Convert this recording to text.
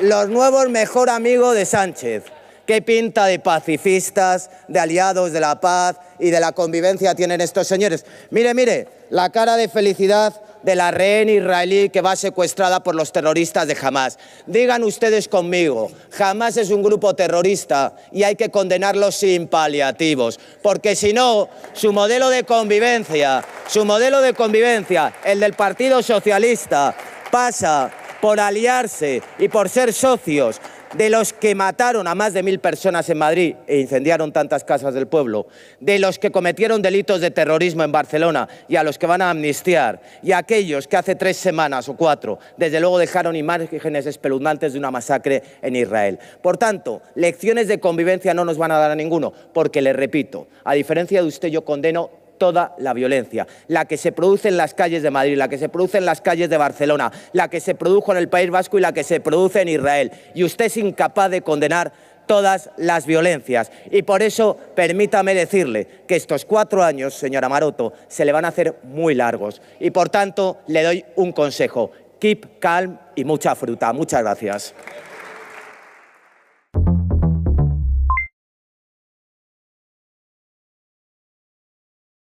los nuevos mejor amigos de Sánchez. ¿Qué pinta de pacifistas, de aliados de la paz y de la convivencia tienen estos señores? Mire, mire, la cara de felicidad de la rehén israelí que va secuestrada por los terroristas de Hamas. Digan ustedes conmigo, Hamas es un grupo terrorista y hay que condenarlo sin paliativos, porque si no, su modelo de convivencia, su modelo de convivencia, el del Partido Socialista, pasa por aliarse y por ser socios de los que mataron a más de mil personas en Madrid e incendiaron tantas casas del pueblo, de los que cometieron delitos de terrorismo en Barcelona y a los que van a amnistiar, y a aquellos que hace tres semanas o cuatro, desde luego dejaron imágenes espeluznantes de una masacre en Israel. Por tanto, lecciones de convivencia no nos van a dar a ninguno, porque le repito, a diferencia de usted, yo condeno toda la violencia, la que se produce en las calles de Madrid, la que se produce en las calles de Barcelona, la que se produjo en el País Vasco y la que se produce en Israel. Y usted es incapaz de condenar todas las violencias. Y por eso permítame decirle que estos cuatro años, señora Maroto, se le van a hacer muy largos. Y por tanto, le doy un consejo. Keep calm y mucha fruta. Muchas gracias.